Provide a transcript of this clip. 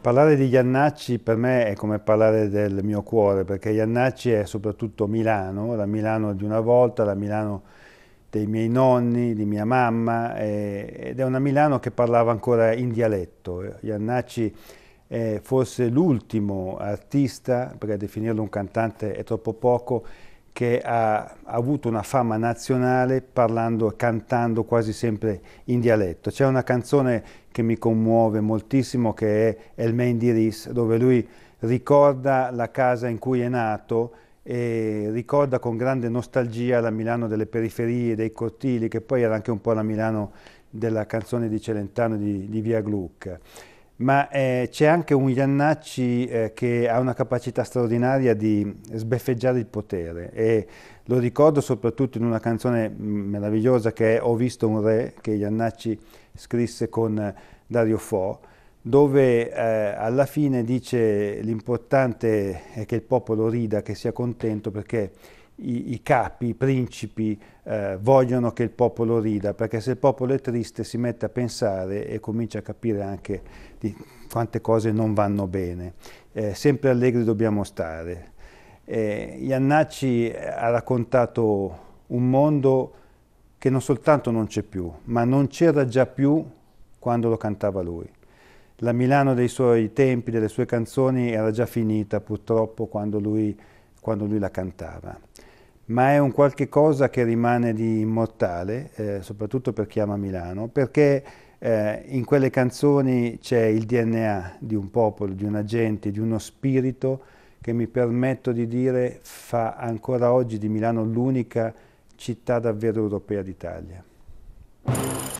Parlare di Iannacci per me è come parlare del mio cuore, perché Iannacci è soprattutto Milano, la Milano di una volta, la Milano dei miei nonni, di mia mamma, ed è una Milano che parlava ancora in dialetto. Iannacci è forse l'ultimo artista, perché definirlo un cantante è troppo poco, che ha, avuto una fama nazionale parlando e cantando quasi sempre in dialetto. C'è una canzone che mi commuove moltissimo che è El Main Ris, dove lui ricorda la casa in cui è nato e ricorda con grande nostalgia la Milano delle periferie, dei cortili, che poi era anche un po' la Milano della canzone di Celentano di, di Via Gluck ma eh, c'è anche un Iannacci eh, che ha una capacità straordinaria di sbeffeggiare il potere e lo ricordo soprattutto in una canzone mm, meravigliosa che è Ho visto un re che Iannacci scrisse con eh, Dario Fo dove eh, alla fine dice l'importante è che il popolo rida, che sia contento perché i, i capi, i principi eh, vogliono che il popolo rida, perché se il popolo è triste si mette a pensare e comincia a capire anche di quante cose non vanno bene. Eh, sempre allegri dobbiamo stare. Eh, Iannacci ha raccontato un mondo che non soltanto non c'è più, ma non c'era già più quando lo cantava lui. La Milano dei suoi tempi, delle sue canzoni, era già finita purtroppo quando lui, quando lui la cantava ma è un qualche cosa che rimane di immortale, eh, soprattutto per chi ama Milano, perché eh, in quelle canzoni c'è il DNA di un popolo, di una gente, di uno spirito che mi permetto di dire fa ancora oggi di Milano l'unica città davvero europea d'Italia.